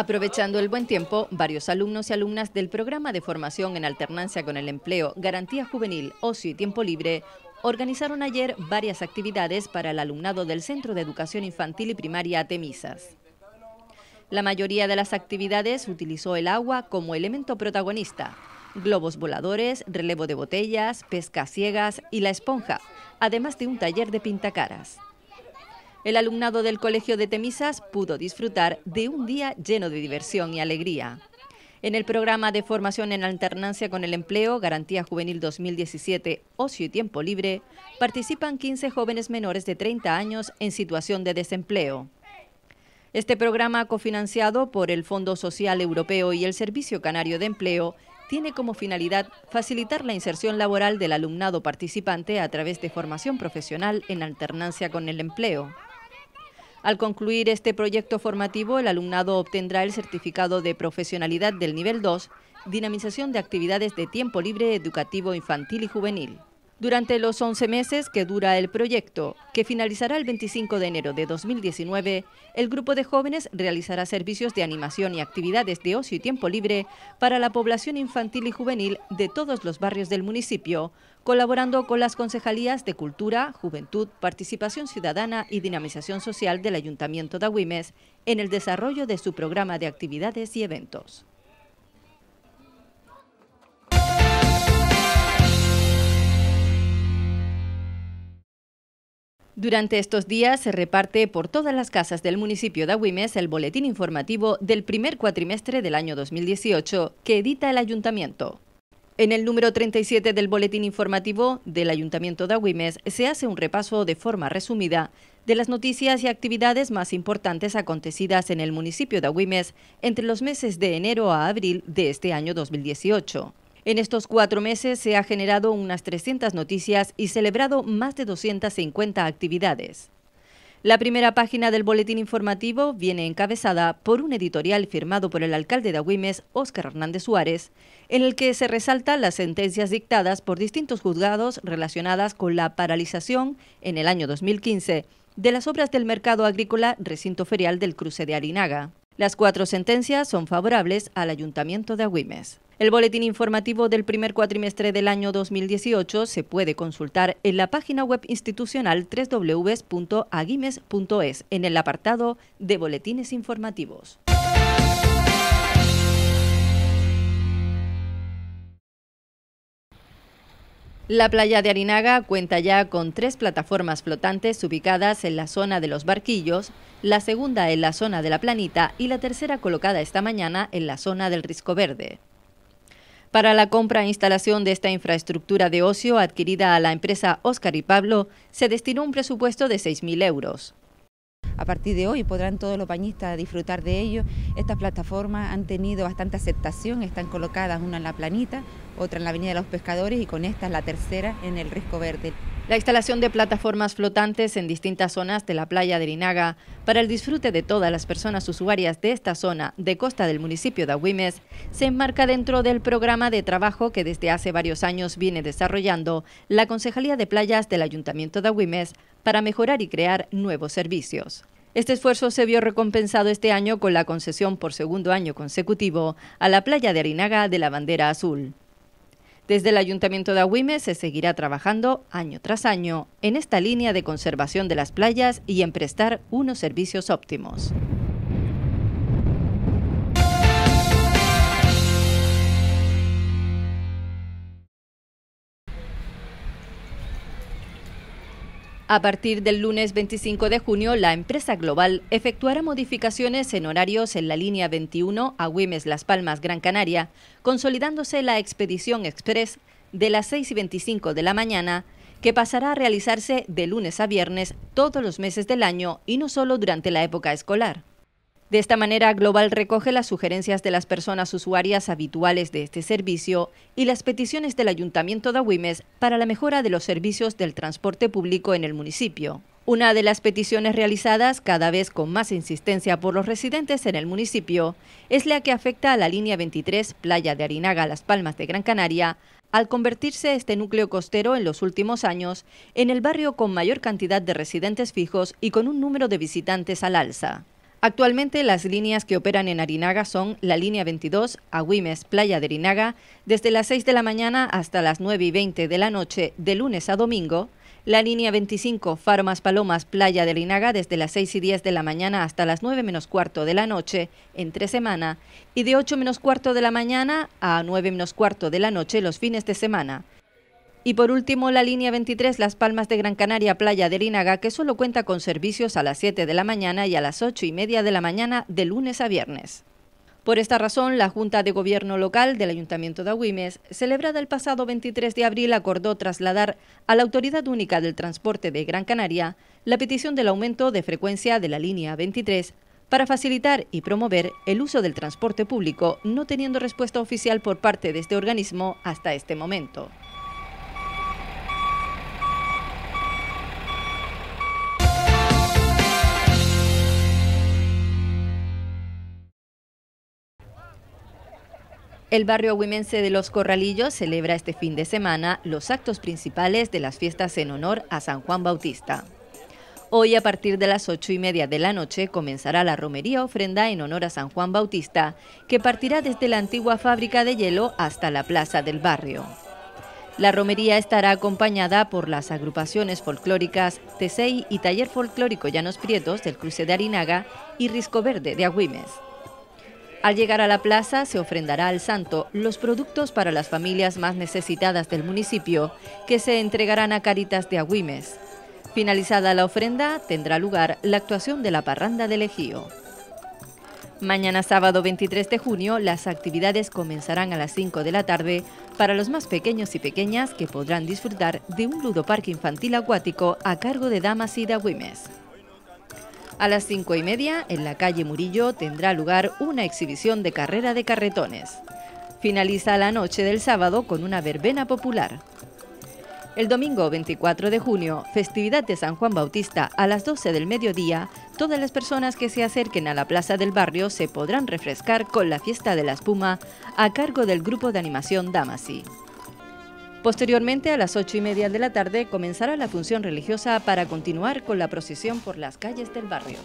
Aprovechando el buen tiempo, varios alumnos y alumnas del programa de formación en alternancia con el empleo, garantía juvenil, ocio y tiempo libre organizaron ayer varias actividades para el alumnado del Centro de Educación Infantil y Primaria Temisas. La mayoría de las actividades utilizó el agua como elemento protagonista. Globos voladores, relevo de botellas, pescas ciegas y la esponja, además de un taller de pintacaras el alumnado del Colegio de Temisas pudo disfrutar de un día lleno de diversión y alegría. En el programa de formación en alternancia con el empleo, Garantía Juvenil 2017, Ocio y Tiempo Libre, participan 15 jóvenes menores de 30 años en situación de desempleo. Este programa, cofinanciado por el Fondo Social Europeo y el Servicio Canario de Empleo, tiene como finalidad facilitar la inserción laboral del alumnado participante a través de formación profesional en alternancia con el empleo. Al concluir este proyecto formativo, el alumnado obtendrá el certificado de profesionalidad del nivel 2, dinamización de actividades de tiempo libre educativo infantil y juvenil. Durante los 11 meses que dura el proyecto, que finalizará el 25 de enero de 2019, el grupo de jóvenes realizará servicios de animación y actividades de ocio y tiempo libre para la población infantil y juvenil de todos los barrios del municipio, colaborando con las concejalías de Cultura, Juventud, Participación Ciudadana y Dinamización Social del Ayuntamiento de Agüimes en el desarrollo de su programa de actividades y eventos. Durante estos días se reparte por todas las casas del municipio de aguimes el boletín informativo del primer cuatrimestre del año 2018 que edita el ayuntamiento. En el número 37 del boletín informativo del ayuntamiento de Agüimes se hace un repaso de forma resumida de las noticias y actividades más importantes acontecidas en el municipio de Agüimes entre los meses de enero a abril de este año 2018. En estos cuatro meses se ha generado unas 300 noticias y celebrado más de 250 actividades. La primera página del boletín informativo viene encabezada por un editorial firmado por el alcalde de Agüimes, Óscar Hernández Suárez, en el que se resaltan las sentencias dictadas por distintos juzgados relacionadas con la paralización en el año 2015 de las obras del mercado agrícola recinto ferial del cruce de Arinaga. Las cuatro sentencias son favorables al ayuntamiento de Agüimes. El boletín informativo del primer cuatrimestre del año 2018 se puede consultar en la página web institucional www.aguimes.es en el apartado de boletines informativos. La playa de Arinaga cuenta ya con tres plataformas flotantes ubicadas en la zona de los barquillos, la segunda en la zona de la planita y la tercera colocada esta mañana en la zona del Risco Verde. Para la compra e instalación de esta infraestructura de ocio adquirida a la empresa Oscar y Pablo, se destinó un presupuesto de 6.000 euros. A partir de hoy podrán todos los bañistas disfrutar de ello. Estas plataformas han tenido bastante aceptación, están colocadas una en la planita, otra en la Avenida de los Pescadores y con esta la tercera en el Risco Verde. La instalación de plataformas flotantes en distintas zonas de la playa de Arinaga para el disfrute de todas las personas usuarias de esta zona de costa del municipio de Agüimes se enmarca dentro del programa de trabajo que desde hace varios años viene desarrollando la Concejalía de Playas del Ayuntamiento de Agüimes para mejorar y crear nuevos servicios. Este esfuerzo se vio recompensado este año con la concesión por segundo año consecutivo a la playa de Arinaga de la Bandera Azul. Desde el Ayuntamiento de Agüime se seguirá trabajando año tras año en esta línea de conservación de las playas y en prestar unos servicios óptimos. A partir del lunes 25 de junio, la empresa global efectuará modificaciones en horarios en la línea 21 a Güemes Las Palmas Gran Canaria, consolidándose la expedición express de las 6 y 25 de la mañana, que pasará a realizarse de lunes a viernes todos los meses del año y no solo durante la época escolar. De esta manera, Global recoge las sugerencias de las personas usuarias habituales de este servicio y las peticiones del Ayuntamiento de Agüimes para la mejora de los servicios del transporte público en el municipio. Una de las peticiones realizadas cada vez con más insistencia por los residentes en el municipio es la que afecta a la línea 23 Playa de Arinaga Las Palmas de Gran Canaria, al convertirse este núcleo costero en los últimos años en el barrio con mayor cantidad de residentes fijos y con un número de visitantes al alza. Actualmente las líneas que operan en Arinaga son la línea 22 a Playa de Arinaga, desde las 6 de la mañana hasta las 9 y 20 de la noche de lunes a domingo, la línea 25 Farmas Palomas, Playa de Arinaga, desde las 6 y 10 de la mañana hasta las 9 menos cuarto de la noche entre semana y de 8 menos cuarto de la mañana a 9 menos cuarto de la noche los fines de semana. Y por último, la línea 23 Las Palmas de Gran Canaria, Playa de Linaga, que solo cuenta con servicios a las 7 de la mañana y a las 8 y media de la mañana de lunes a viernes. Por esta razón, la Junta de Gobierno Local del Ayuntamiento de Agüimes, celebrada el pasado 23 de abril, acordó trasladar a la Autoridad Única del Transporte de Gran Canaria la petición del aumento de frecuencia de la línea 23 para facilitar y promover el uso del transporte público, no teniendo respuesta oficial por parte de este organismo hasta este momento. El barrio agüimense de Los Corralillos celebra este fin de semana los actos principales de las fiestas en honor a San Juan Bautista. Hoy a partir de las ocho y media de la noche comenzará la romería ofrenda en honor a San Juan Bautista, que partirá desde la antigua fábrica de hielo hasta la plaza del barrio. La romería estará acompañada por las agrupaciones folclóricas Tesei y Taller Folclórico Llanos Prietos del Cruce de Arinaga y Risco Verde de Agüimes. Al llegar a la plaza se ofrendará al santo los productos para las familias más necesitadas del municipio que se entregarán a Caritas de Agüimes. Finalizada la ofrenda tendrá lugar la actuación de la parranda del Ejío. Mañana sábado 23 de junio las actividades comenzarán a las 5 de la tarde para los más pequeños y pequeñas que podrán disfrutar de un parque infantil acuático a cargo de damas y de agüimes. A las cinco y media, en la calle Murillo, tendrá lugar una exhibición de carrera de carretones. Finaliza la noche del sábado con una verbena popular. El domingo 24 de junio, festividad de San Juan Bautista a las 12 del mediodía, todas las personas que se acerquen a la plaza del barrio se podrán refrescar con la fiesta de la espuma a cargo del grupo de animación Damasi. Posteriormente, a las ocho y media de la tarde, comenzará la función religiosa para continuar con la procesión por las calles del barrio.